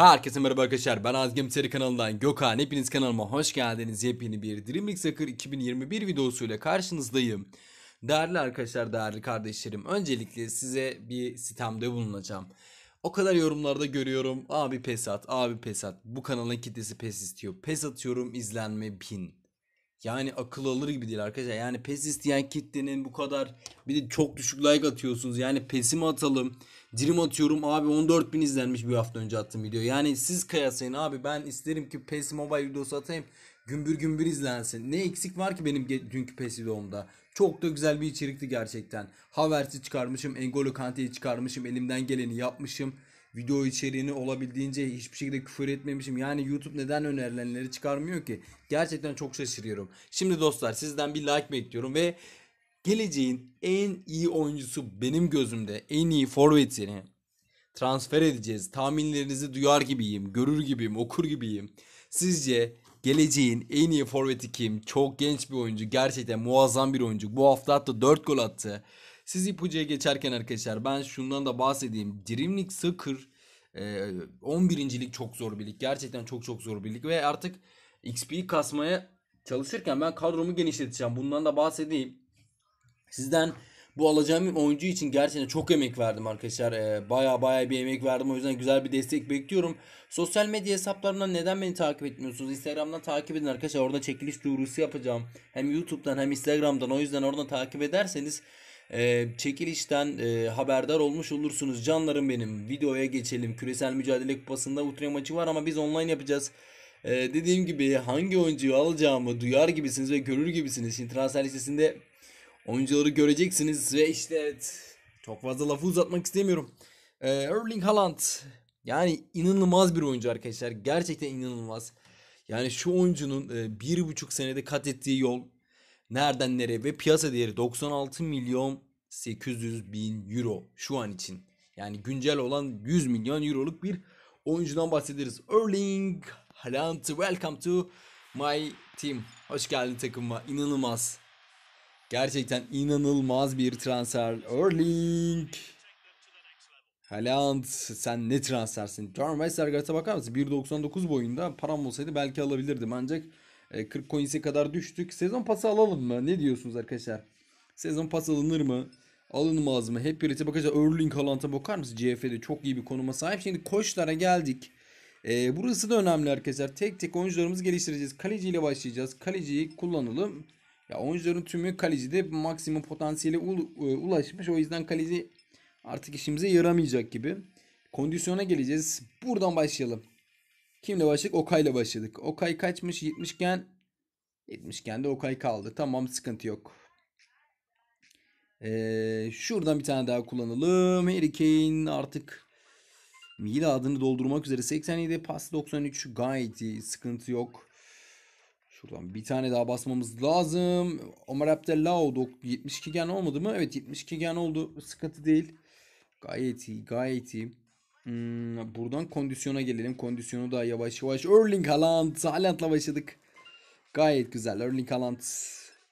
Herkese merhaba arkadaşlar ben Azgem Seri kanalından Gökhan hepiniz kanalıma hoş geldiniz yepyeni bir Dreamix League 2021 videosuyla karşınızdayım Değerli arkadaşlar değerli kardeşlerim öncelikle size bir sistemde bulunacağım O kadar yorumlarda görüyorum abi pes at abi pes at bu kanalın kitlesi pes istiyor pes atıyorum izlenme 1000 yani akıl alır gibi değil arkadaşlar. Yani PES isteyen kitlenin bu kadar bir de çok düşük like atıyorsunuz. Yani PES'i mi atalım? Dirim atıyorum abi 14 bin izlenmiş bir hafta önce attığım video. Yani siz kıyaslayın abi ben isterim ki PES Mobile videosu atayım. Gümbür gümbür izlensin. Ne eksik var ki benim dünkü PES videomda? Çok da güzel bir içerikti gerçekten. Havertz'i çıkarmışım, Engolo Kante'yi çıkarmışım, elimden geleni yapmışım video içeriğini olabildiğince hiçbir şekilde küfür etmemişim. Yani YouTube neden önerilenleri çıkarmıyor ki? Gerçekten çok şaşırıyorum. Şimdi dostlar sizden bir like bekliyorum ve geleceğin en iyi oyuncusu benim gözümde en iyi forvetini transfer edeceğiz. Tahminlerinizi duyar gibiyim, görür gibiyim, okur gibiyim. Sizce geleceğin en iyi forveti kim? Çok genç bir oyuncu. Gerçekten muazzam bir oyuncu. Bu hafta hatta 4 gol attı. Siz ipucuya geçerken arkadaşlar ben şundan da bahsedeyim. Dreamlik sıkır, 11. E, lig çok zor bir lig. Gerçekten çok çok zor bir lig ve artık XP'yi kasmaya çalışırken ben kadromu genişleteceğim. Bundan da bahsedeyim. Sizden bu alacağım oyuncu için gerçekten çok emek verdim arkadaşlar. Ee, baya baya bir emek verdim. O yüzden güzel bir destek bekliyorum. Sosyal medya hesaplarından neden beni takip etmiyorsunuz? Instagram'dan takip edin arkadaşlar. Orada çekiliş duyurusu yapacağım. Hem YouTube'dan hem Instagram'dan. O yüzden oradan takip ederseniz e, çekilişten e, haberdar olmuş olursunuz. Canlarım benim videoya geçelim. Küresel Mücadele Kupası'nda Utrecht maçı var ama biz online yapacağız. E, dediğim gibi hangi oyuncuyu alacağımı duyar gibisiniz ve görür gibisiniz. Şimdi transfer listesinde oyuncuları göreceksiniz ve işte evet, çok fazla lafı uzatmak istemiyorum. E, Erling Haaland yani inanılmaz bir oyuncu arkadaşlar. Gerçekten inanılmaz. Yani şu oyuncunun e, bir buçuk senede kat ettiği yol Nereden nereye ve piyasa değeri 96 milyon 800 bin euro şu an için. Yani güncel olan 100 milyon euroluk bir oyuncudan bahsederiz. Erling Haaland welcome to my team. Hoş geldin takıma. İnanılmaz. Gerçekten inanılmaz bir transfer. Erling. Haaland sen ne transfersin? John Westergaard'a bakar mısın? 1.99 boyunda param olsaydı belki alabilirdim ancak 40 e, coins'e kadar düştük. Sezon pası alalım mı? Ne diyorsunuz arkadaşlar? Sezon pas alınır mı? Alınmaz mı? Hep birlikte bakacağız. Erling Haaland'a bakar mısın? CF'de çok iyi bir konuma sahip. Şimdi koçlara geldik. Ee, burası da önemli arkadaşlar. Tek tek oyuncularımızı geliştireceğiz. Kaleci ile başlayacağız. Kaleciyi kullanalım. Ya oyuncuların tümü kalecide maksimum potansiyeli e, ulaşmış. O yüzden kaleci artık işimize yaramayacak gibi. Kondisyona geleceğiz. Buradan başlayalım. Kimle başladık? Okay'la başladık. Okay kaçmış? 70 iken 70 iken de Okay kaldı. Tamam sıkıntı yok. Ee, şuradan bir tane daha kullanalım. Harry Kane artık adını doldurmak üzere. 87 pas 93 gayet iyi. Sıkıntı yok. Şuradan bir tane daha basmamız lazım. Omar Abdellau 72 gen olmadı mı? Evet 72 gen oldu. Sıkıntı değil. Gayet iyi gayet iyi. Hmm, buradan kondisyona gelelim. Kondisyonu da yavaş yavaş. Erling Haaland. Haaland'la başladık. Gayet güzel. Erling Haaland.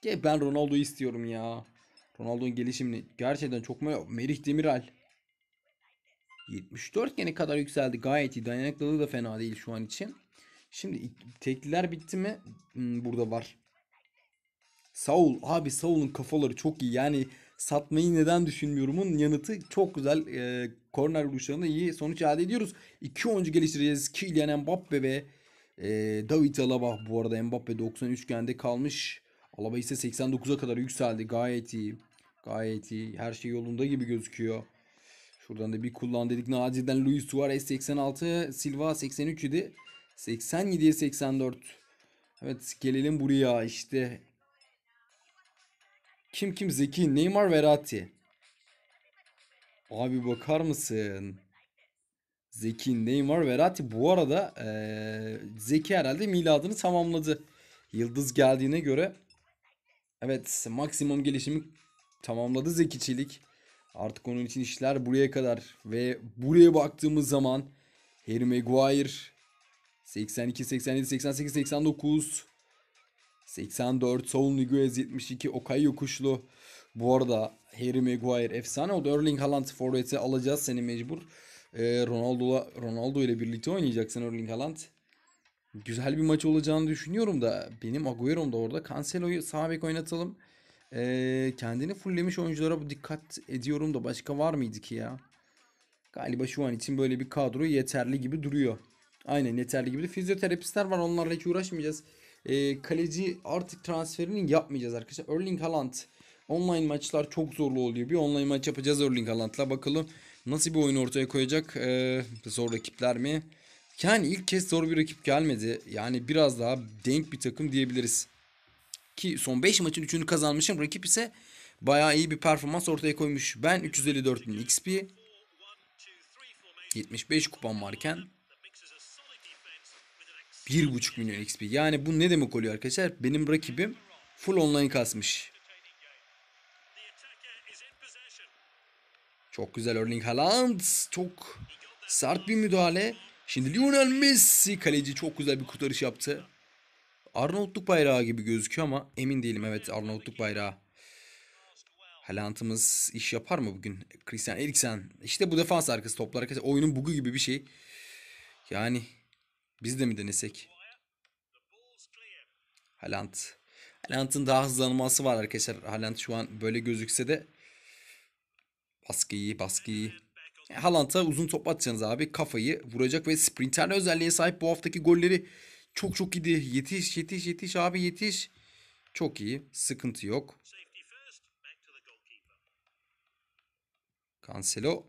Ben Ronaldo'yu istiyorum ya. Ronaldo'nun gelişimini. Gerçekten çok mu? Merih Demiral. 74 gene kadar yükseldi. Gayet iyi. Dayanıklılığı da fena değil şu an için. Şimdi tekliler bitti mi? Hmm, burada var. Saul. Abi Saul'un kafaları çok iyi. Yani satmayı neden düşünmüyorumun yanıtı çok güzel. E, korner vuruşlarında iyi sonuç elde ediyoruz. İki oyuncu geliştireceğiz. Kylian Mbappe ve e, David Alaba. Bu arada Mbappe 93 gende kalmış. Alaba ise 89'a kadar yükseldi. Gayet iyi. Gayet iyi. Her şey yolunda gibi gözüküyor. Şuradan da bir kullan dedik. Nadir'den Luis Suarez 86. Silva 83 idi. 87'ye 84. Evet gelelim buraya işte. Kim kim Zeki? Neymar Verratti. Abi bakar mısın? Zeki, Neymar, Verati Bu arada eee, Zeki herhalde miladını tamamladı. Yıldız geldiğine göre. Evet maksimum gelişimi tamamladı Zeki Çelik. Artık onun için işler buraya kadar. Ve buraya baktığımız zaman Harry Maguire 82, 87, 88, 89 84 Saul Niguez 72 Okay Yokuşlu bu arada Harry Maguire efsane oldu. Erling Haaland forvete alacağız seni mecbur. Ee, Ronaldo, Ronaldo ile birlikte oynayacaksın Erling Haaland. Güzel bir maç olacağını düşünüyorum da benim Agüero'm da orada. Cancelo'yu sağ bek oynatalım. Ee, kendini fulllemiş oyunculara dikkat ediyorum da başka var mıydı ki ya? Galiba şu an için böyle bir kadro yeterli gibi duruyor. Aynen yeterli gibi. De. Fizyoterapistler var onlarla hiç uğraşmayacağız. Ee, kaleci artık transferini yapmayacağız arkadaşlar. Erling Haaland Online maçlar çok zorlu oluyor. Bir online maç yapacağız Erling Haaland'la. Bakalım nasıl bir oyun ortaya koyacak. Ee, zor rakipler mi? Yani ilk kez zor bir rakip gelmedi. Yani biraz daha denk bir takım diyebiliriz. Ki son 5 maçın 3'ünü kazanmışım. Rakip ise bayağı iyi bir performans ortaya koymuş. Ben 354.000 XP. 75 kupam varken 1.5 milyon XP. Yani bu ne demek oluyor arkadaşlar? Benim rakibim full online kasmış. Çok güzel Erling Haaland. Çok sert bir müdahale. Şimdi Lionel Messi kaleci çok güzel bir kurtarış yaptı. Arnavutluk bayrağı gibi gözüküyor ama emin değilim. Evet Arnavutluk bayrağı. Haaland'ımız iş yapar mı bugün? Christian Eriksen. İşte bu defans arkası toplar arkası. Oyunun bugü gibi bir şey. Yani biz de mi denesek? Haaland. Haaland'ın daha hızlanması var arkadaşlar. Haaland şu an böyle gözükse de Baskıyı baskıyı. E, Haaland'a uzun top atacaksınız abi. Kafayı vuracak ve sprinterli özelliğe sahip bu haftaki golleri çok çok iyiydi. Yetiş yetiş yetiş abi yetiş. Çok iyi. Sıkıntı yok. Cancelo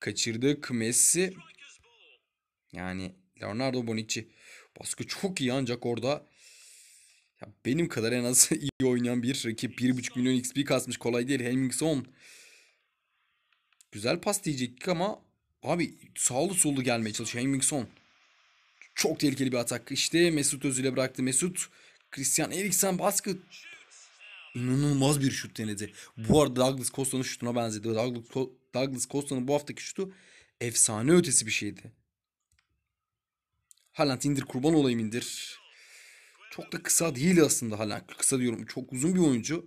kaçırdık. Messi yani Leonardo Bonucci baskı çok iyi ancak orada ya benim kadar en az iyi oynayan bir rakip 1.5 milyon XP kasmış kolay değil. Hemmingson Güzel pas diyecektik ama abi sağlı sollu gelmeye çalışıyor Hemmingson. Çok tehlikeli bir atak. İşte Mesut Özil'e bıraktı. Mesut Christian Eriksen baskı inanılmaz bir şut denedi. Bu arada Douglas Costa'nın şutuna benzedi. Douglas, Douglas Costa'nın bu haftaki şutu efsane ötesi bir şeydi. Haaland indir kurban olayım indir. Çok da kısa değil aslında Haaland. Kısa diyorum çok uzun bir oyuncu.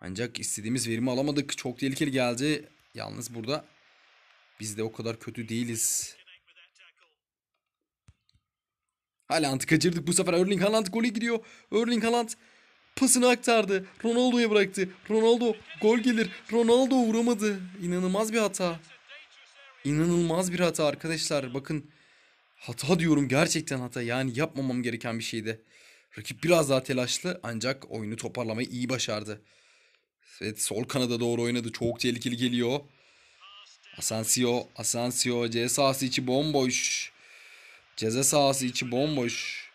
Ancak istediğimiz verimi alamadık. Çok tehlikeli geldi. Yalnız burada biz de o kadar kötü değiliz. Haaland kaçırdık bu sefer Erling Haaland golü giriyor. Erling Haaland pasını aktardı. Ronaldo'ya bıraktı. Ronaldo gol gelir. Ronaldo vuramadı. İnanılmaz bir hata. İnanılmaz bir hata arkadaşlar. Bakın hata diyorum gerçekten hata. Yani yapmamam gereken bir şeydi. Rakip biraz daha telaşlı ancak oyunu toparlamayı iyi başardı. Evet sol kanada doğru oynadı. Çok tehlikeli geliyor. Asensio, Asensio ceza sahası içi bomboş. Ceza sahası içi bomboş.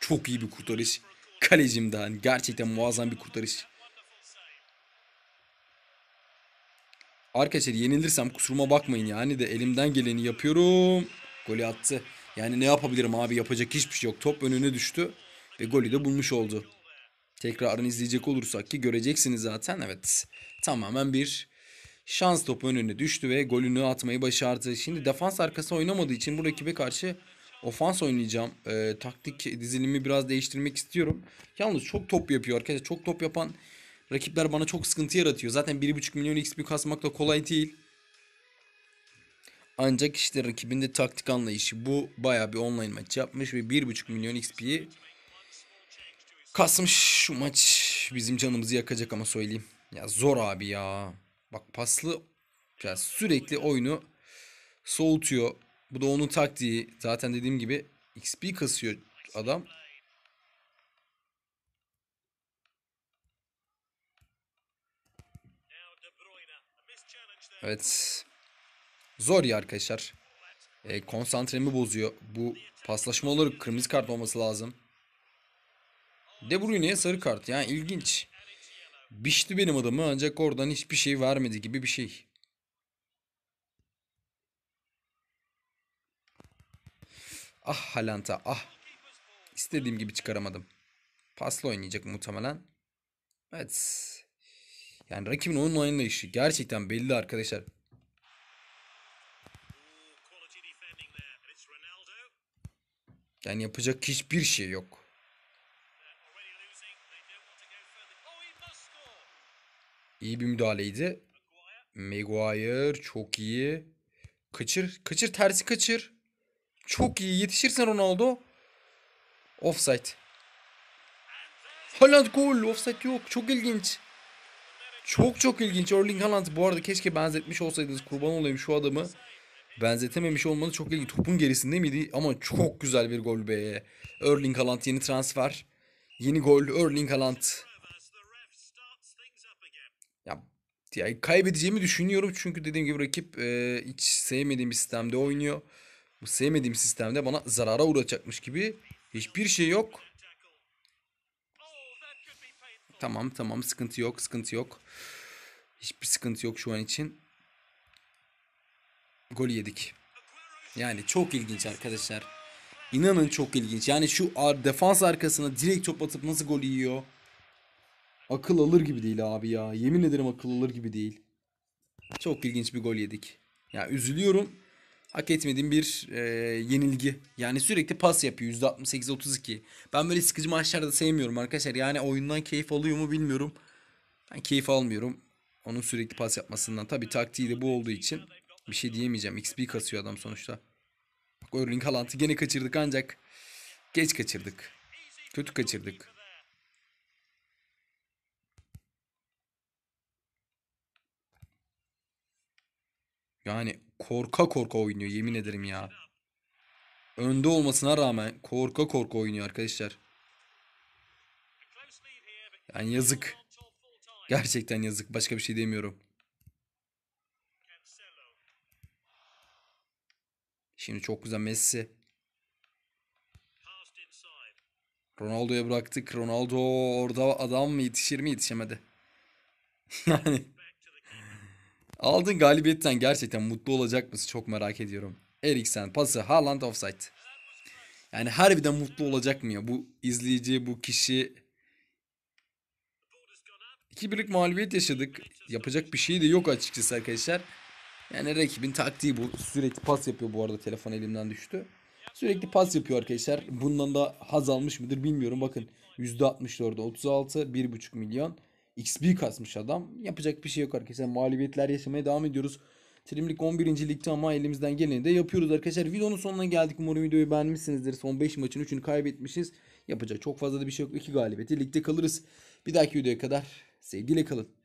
Çok iyi bir kurtarış. Kalecimden gerçekten muazzam bir kurtarış. Arkadaşlar yenilirsem kusuruma bakmayın yani de elimden geleni yapıyorum. Golü attı. Yani ne yapabilirim abi yapacak hiçbir şey yok. Top önüne düştü ve golü de bulmuş oldu. Tekrarını izleyecek olursak ki göreceksiniz zaten. Evet tamamen bir şans topu önüne düştü ve golünü atmayı başardı. Şimdi defans arkası oynamadığı için bu rakibe karşı ofans oynayacağım. E, taktik dizilimi biraz değiştirmek istiyorum. Yalnız çok top yapıyor arkadaşlar. Çok top yapan rakipler bana çok sıkıntı yaratıyor. Zaten 1.5 milyon XP kasmak da kolay değil. Ancak işte rakibinde taktik anlayışı bu baya bir online maç yapmış ve 1.5 milyon XP'yi Kasmış şu maç bizim canımızı yakacak ama söyleyeyim. Ya zor abi ya. Bak paslı ya sürekli oyunu soğutuyor. Bu da onun taktiği. Zaten dediğim gibi XP kasıyor adam. Evet. Zor ya arkadaşlar. E, konsantremi bozuyor. Bu paslaşma olarak kırmızı kart olması lazım. De Bruyne'ye sarı kart. Yani ilginç. Bişti benim adamı ancak oradan hiçbir şey vermedi gibi bir şey. Ah Halanta ah. İstediğim gibi çıkaramadım. Pasla oynayacak muhtemelen. Evet. Yani rakibin oyun oynayışı gerçekten belli arkadaşlar. Yani yapacak hiçbir şey yok. İyi bir müdahaleydi. Maguire çok iyi. Kaçır. Kaçır. Tersi kaçır. Çok iyi. Yetişirsen Ronaldo. Offside. Haaland gol. Offside yok. Çok ilginç. Çok çok ilginç. Erling Haaland bu arada keşke benzetmiş olsaydınız. Kurban olayım şu adamı. Benzetememiş olmanız çok ilginç. Topun gerisinde miydi? Ama çok güzel bir gol be. Erling Haaland yeni transfer. Yeni gol Erling Haaland. yani kaybedeceğimi düşünüyorum. Çünkü dediğim gibi rakip e, hiç sevmediğim bir sistemde oynuyor. Bu sevmediğim sistemde bana zarara uğrayacakmış gibi hiçbir şey yok. Tamam tamam sıkıntı yok sıkıntı yok. Hiçbir sıkıntı yok şu an için. Gol yedik. Yani çok ilginç arkadaşlar. İnanın çok ilginç. Yani şu defans arkasına direkt top atıp nasıl gol yiyor? Akıl alır gibi değil abi ya. Yemin ederim akıl alır gibi değil. Çok ilginç bir gol yedik. Ya üzülüyorum. Hak etmediğim bir e, yenilgi. Yani sürekli pas yapıyor. %68-32. Ben böyle sıkıcı maçlarda sevmiyorum arkadaşlar. Yani oyundan keyif alıyor mu bilmiyorum. Ben keyif almıyorum. Onun sürekli pas yapmasından. Tabi taktiği de bu olduğu için bir şey diyemeyeceğim. XP kasıyor adam sonuçta. Bak Erling Haaland'ı gene kaçırdık ancak geç kaçırdık. Kötü kaçırdık. Yani korka korka oynuyor yemin ederim ya. Önde olmasına rağmen korka korka oynuyor arkadaşlar. Yani yazık. Gerçekten yazık. Başka bir şey demiyorum. Şimdi çok güzel Messi. Ronaldo'ya bıraktık. Ronaldo orada adam mı yetişir mi yetişemedi. yani Aldığın galibiyetten gerçekten mutlu olacak mısın çok merak ediyorum. Eriksen pası Haaland offside. Yani harbiden mutlu olacak mı ya bu izleyici bu kişi 2-1'lik mağlubiyet yaşadık. Yapacak bir şey de yok açıkçası arkadaşlar. Yani rakibin taktiği bu. Sürekli pas yapıyor bu arada telefon elimden düştü. Sürekli pas yapıyor arkadaşlar. Bundan da haz almış mıdır bilmiyorum. Bakın %64'e 36 1,5 milyon. XB kasmış adam. Yapacak bir şey yok arkadaşlar. Mağlubiyetler yaşamaya devam ediyoruz. Trim Lig 11. ligde ama elimizden geleni de yapıyoruz arkadaşlar. Videonun sonuna geldik. Umarım videoyu beğenmişsinizdir. Son 5 maçın 3'ünü kaybetmişiz. Yapacak çok fazla da bir şey yok. 2 galibiyeti ligde kalırız. Bir dahaki videoya kadar sevgiyle kalın.